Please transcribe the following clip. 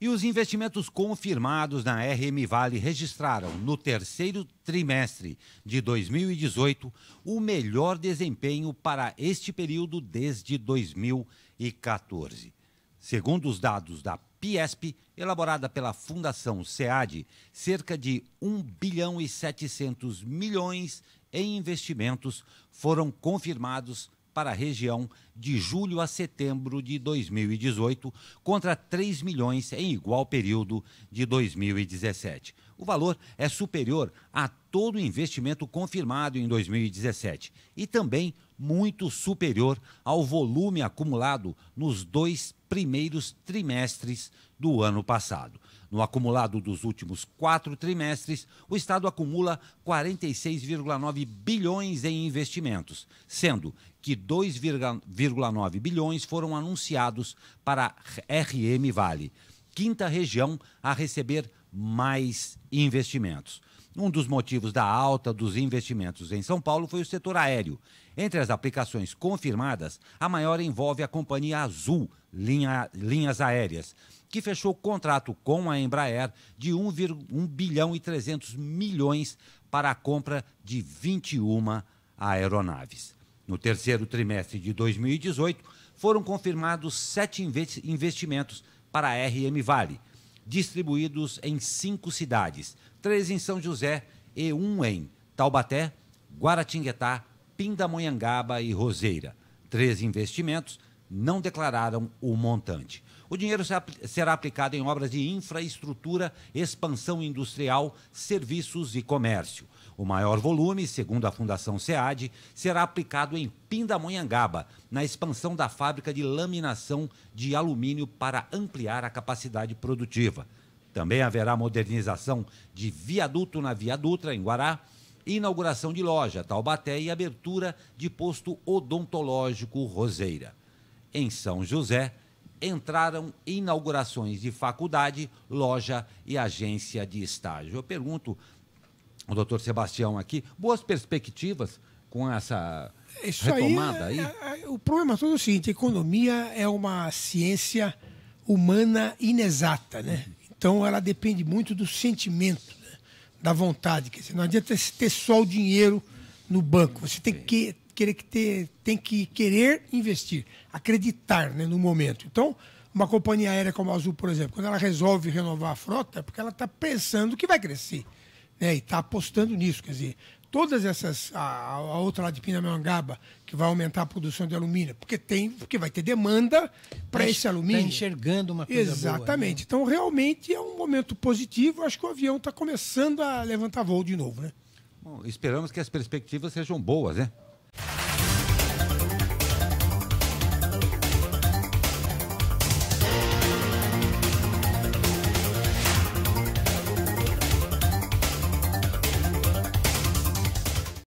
E os investimentos confirmados na RM Vale registraram, no terceiro trimestre de 2018, o melhor desempenho para este período desde 2014. Segundo os dados da PIESP, elaborada pela Fundação SEAD, cerca de 1 bilhão e 700 milhões em investimentos foram confirmados para a região de julho a setembro de 2018, contra 3 milhões em igual período de 2017. O valor é superior a todo o investimento confirmado em 2017 e também muito superior ao volume acumulado nos dois primeiros trimestres do ano passado. No acumulado dos últimos quatro trimestres, o Estado acumula 46,9 bilhões em investimentos, sendo que 2,9 bilhões foram anunciados para a RM Vale, quinta região a receber mais investimentos. Um dos motivos da alta dos investimentos em São Paulo foi o setor aéreo. Entre as aplicações confirmadas, a maior envolve a companhia Azul linha, Linhas Aéreas, que fechou contrato com a Embraer de 1,1 bilhão e 300 milhões para a compra de 21 aeronaves. No terceiro trimestre de 2018, foram confirmados sete investimentos para a RM Vale distribuídos em cinco cidades: três em São José e um em Taubaté, Guaratinguetá, Pindamonhangaba e Roseira. Três investimentos não declararam o montante. O dinheiro será aplicado em obras de infraestrutura, expansão industrial, serviços e comércio. O maior volume, segundo a Fundação SEAD, será aplicado em Pindamonhangaba, na expansão da fábrica de laminação de alumínio para ampliar a capacidade produtiva. Também haverá modernização de viaduto na Via Dutra, em Guará, inauguração de loja Taubaté e abertura de posto odontológico Roseira em São José, entraram inaugurações de faculdade, loja e agência de estágio. Eu pergunto ao doutor Sebastião aqui, boas perspectivas com essa Isso retomada aí? aí? É, é, é, o problema é todo é o seguinte: economia é uma ciência humana inexata, né? Então ela depende muito do sentimento, né? da vontade. Quer dizer, não adianta ter só o dinheiro no banco, você tem que querer que ter, tem que querer investir, acreditar né, no momento. Então, uma companhia aérea como a Azul, por exemplo, quando ela resolve renovar a frota, é porque ela está pensando que vai crescer né, e está apostando nisso. Quer dizer, todas essas. A, a outra lá de Pindamonhangaba, que vai aumentar a produção de alumínio, porque, tem, porque vai ter demanda para tá esse tá alumínio. Está enxergando uma coisa Exatamente. Boa, né? Então, realmente é um momento positivo. Acho que o avião está começando a levantar voo de novo. Né? Bom, esperamos que as perspectivas sejam boas, né?